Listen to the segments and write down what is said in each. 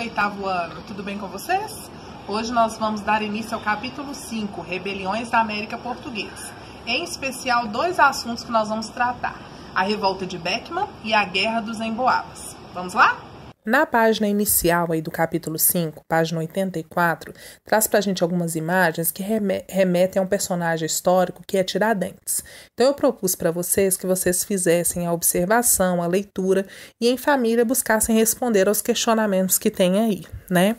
oitavo ano, tudo bem com vocês? Hoje nós vamos dar início ao capítulo 5, Rebeliões da América Portuguesa. Em especial, dois assuntos que nós vamos tratar, a Revolta de Beckman e a Guerra dos Emboabas. Vamos lá? Na página inicial aí do capítulo 5, página 84, traz para a gente algumas imagens que remetem a um personagem histórico que é Tiradentes. Então eu propus para vocês que vocês fizessem a observação, a leitura e em família buscassem responder aos questionamentos que tem aí, né?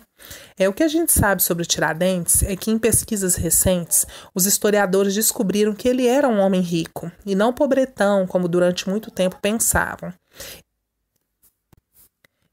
É, o que a gente sabe sobre Tiradentes é que em pesquisas recentes, os historiadores descobriram que ele era um homem rico e não pobretão, como durante muito tempo pensavam.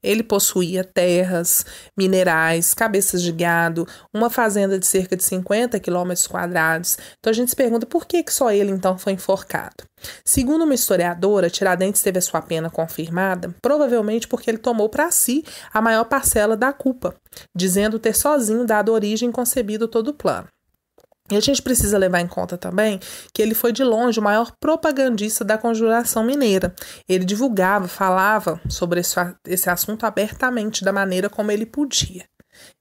Ele possuía terras, minerais, cabeças de gado, uma fazenda de cerca de 50 quilômetros quadrados. Então a gente se pergunta por que, que só ele então foi enforcado. Segundo uma historiadora, Tiradentes teve a sua pena confirmada, provavelmente porque ele tomou para si a maior parcela da culpa, dizendo ter sozinho dado origem e concebido todo o plano. E a gente precisa levar em conta também que ele foi de longe o maior propagandista da conjuração mineira. Ele divulgava, falava sobre esse, esse assunto abertamente, da maneira como ele podia.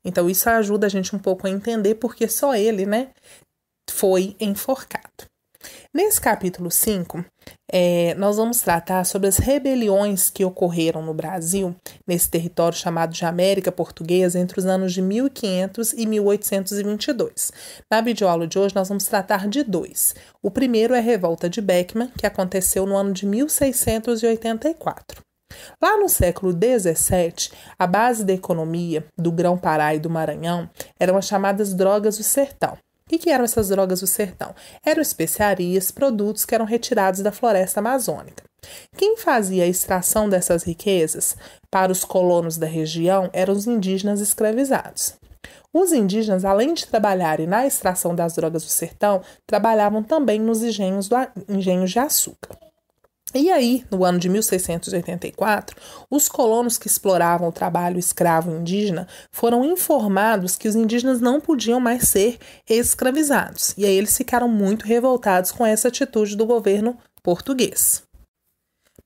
Então, isso ajuda a gente um pouco a entender porque só ele, né, foi enforcado. Nesse capítulo 5, é, nós vamos tratar sobre as rebeliões que ocorreram no Brasil, nesse território chamado de América Portuguesa, entre os anos de 1500 e 1822. Na videoaula de hoje, nós vamos tratar de dois. O primeiro é a Revolta de Beckman, que aconteceu no ano de 1684. Lá no século XVII, a base da economia do Grão-Pará e do Maranhão eram as chamadas drogas do sertão. E que eram essas drogas do sertão? Eram especiarias, produtos que eram retirados da floresta amazônica. Quem fazia a extração dessas riquezas para os colonos da região eram os indígenas escravizados. Os indígenas, além de trabalharem na extração das drogas do sertão, trabalhavam também nos engenhos, do, engenhos de açúcar. E aí, no ano de 1684, os colonos que exploravam o trabalho escravo indígena foram informados que os indígenas não podiam mais ser escravizados. E aí eles ficaram muito revoltados com essa atitude do governo português.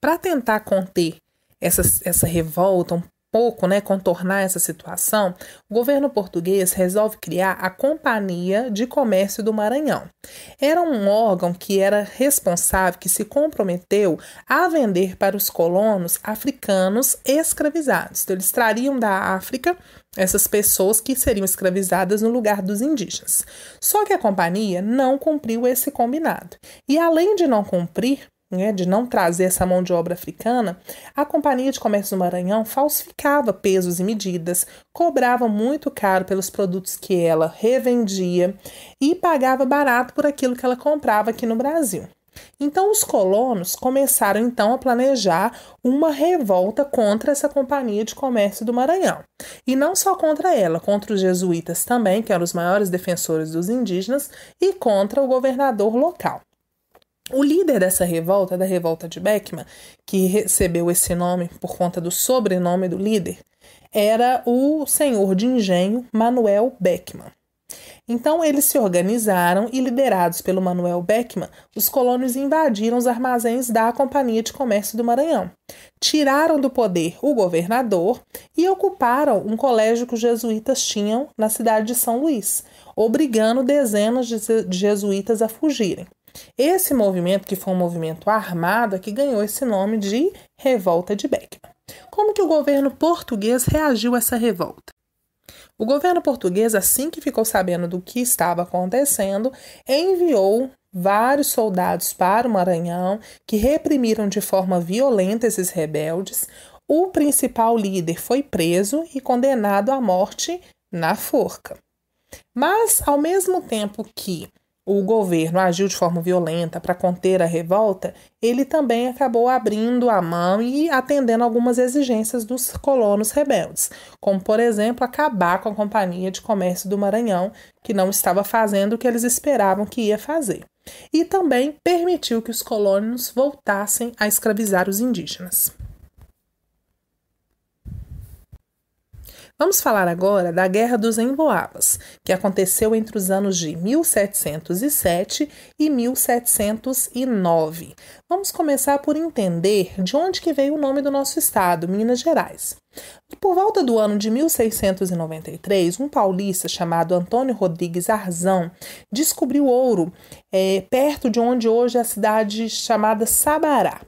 Para tentar conter essa, essa revolta, um pouco né, contornar essa situação, o governo português resolve criar a Companhia de Comércio do Maranhão. Era um órgão que era responsável, que se comprometeu a vender para os colonos africanos escravizados. Então, eles trariam da África essas pessoas que seriam escravizadas no lugar dos indígenas. Só que a companhia não cumpriu esse combinado. E além de não cumprir, né, de não trazer essa mão de obra africana, a Companhia de Comércio do Maranhão falsificava pesos e medidas, cobrava muito caro pelos produtos que ela revendia e pagava barato por aquilo que ela comprava aqui no Brasil. Então os colonos começaram então a planejar uma revolta contra essa companhia de comércio do Maranhão. E não só contra ela, contra os jesuítas também, que eram os maiores defensores dos indígenas, e contra o governador local. O líder dessa revolta, da revolta de Beckman, que recebeu esse nome por conta do sobrenome do líder, era o senhor de engenho Manuel Beckman. Então eles se organizaram e, liderados pelo Manuel Beckman, os colonos invadiram os armazéns da Companhia de Comércio do Maranhão, tiraram do poder o governador e ocuparam um colégio que os jesuítas tinham na cidade de São Luís, obrigando dezenas de jesuítas a fugirem. Esse movimento, que foi um movimento armado, é que ganhou esse nome de Revolta de Beckman. Como que o governo português reagiu a essa revolta? O governo português, assim que ficou sabendo do que estava acontecendo, enviou vários soldados para o Maranhão que reprimiram de forma violenta esses rebeldes. O principal líder foi preso e condenado à morte na forca. Mas, ao mesmo tempo que o governo agiu de forma violenta para conter a revolta, ele também acabou abrindo a mão e atendendo algumas exigências dos colonos rebeldes, como, por exemplo, acabar com a Companhia de Comércio do Maranhão, que não estava fazendo o que eles esperavam que ia fazer, e também permitiu que os colonos voltassem a escravizar os indígenas. Vamos falar agora da Guerra dos Emboabas, que aconteceu entre os anos de 1707 e 1709. Vamos começar por entender de onde que veio o nome do nosso estado, Minas Gerais. Por volta do ano de 1693, um paulista chamado Antônio Rodrigues Arzão descobriu ouro é, perto de onde hoje é a cidade chamada Sabará.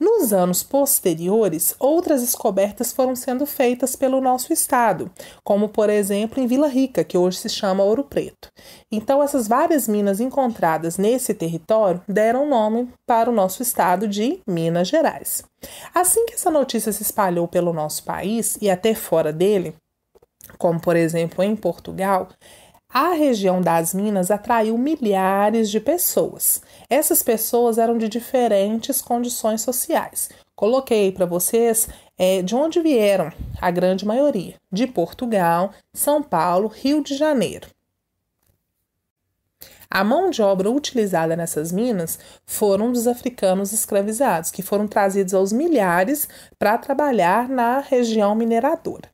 Nos anos posteriores, outras descobertas foram sendo feitas pelo nosso estado, como por exemplo em Vila Rica, que hoje se chama Ouro Preto. Então, essas várias minas encontradas nesse território deram nome para o nosso estado de Minas Gerais. Assim que essa notícia se espalhou pelo nosso país e até fora dele, como por exemplo em Portugal, a região das Minas atraiu milhares de pessoas. Essas pessoas eram de diferentes condições sociais. Coloquei para vocês é, de onde vieram a grande maioria: de Portugal, São Paulo, Rio de Janeiro. A mão de obra utilizada nessas minas foram dos africanos escravizados, que foram trazidos aos milhares para trabalhar na região mineradora.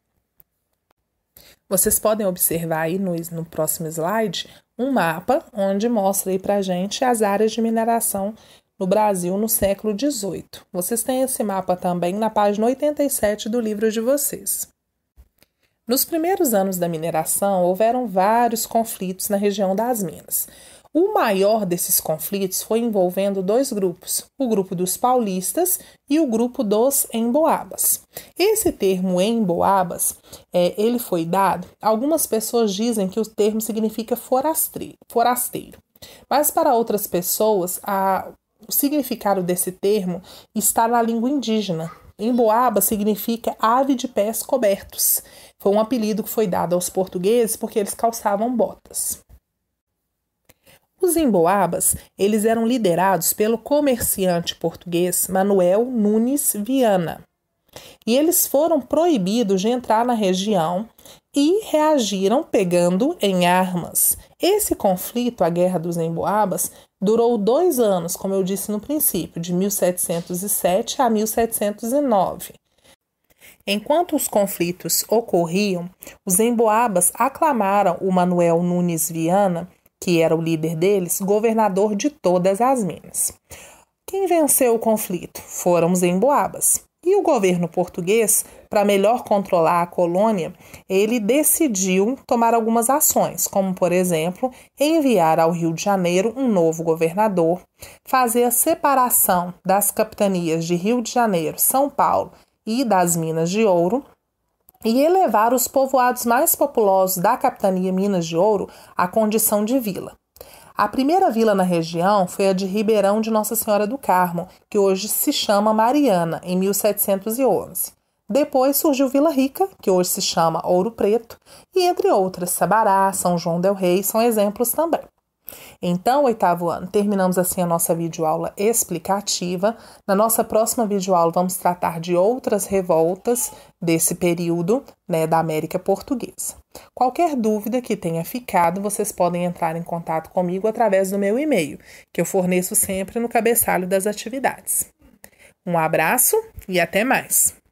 Vocês podem observar aí no, no próximo slide um mapa onde mostra aí para gente as áreas de mineração no Brasil no século XVIII. Vocês têm esse mapa também na página 87 do livro de vocês. Nos primeiros anos da mineração, houveram vários conflitos na região das Minas. O maior desses conflitos foi envolvendo dois grupos, o grupo dos paulistas e o grupo dos emboabas. Esse termo emboabas, é, ele foi dado, algumas pessoas dizem que o termo significa forasteiro, mas para outras pessoas, a, o significado desse termo está na língua indígena. Emboaba significa ave de pés cobertos. Foi um apelido que foi dado aos portugueses porque eles calçavam botas. Os emboabas, eles eram liderados pelo comerciante português Manuel Nunes Viana. E eles foram proibidos de entrar na região e reagiram pegando em armas. Esse conflito, a Guerra dos Emboabas, durou dois anos, como eu disse no princípio, de 1707 a 1709. Enquanto os conflitos ocorriam, os emboabas aclamaram o Manuel Nunes Viana que era o líder deles, governador de todas as minas. Quem venceu o conflito foram os emboabas. E o governo português, para melhor controlar a colônia, ele decidiu tomar algumas ações, como, por exemplo, enviar ao Rio de Janeiro um novo governador, fazer a separação das capitanias de Rio de Janeiro, São Paulo e das Minas de Ouro e elevar os povoados mais populosos da capitania Minas de Ouro à condição de vila. A primeira vila na região foi a de Ribeirão de Nossa Senhora do Carmo, que hoje se chama Mariana, em 1711. Depois surgiu Vila Rica, que hoje se chama Ouro Preto, e entre outras, Sabará, São João del Rei são exemplos também. Então, oitavo ano, terminamos assim a nossa videoaula explicativa. Na nossa próxima videoaula, vamos tratar de outras revoltas desse período né, da América Portuguesa. Qualquer dúvida que tenha ficado, vocês podem entrar em contato comigo através do meu e-mail, que eu forneço sempre no cabeçalho das atividades. Um abraço e até mais!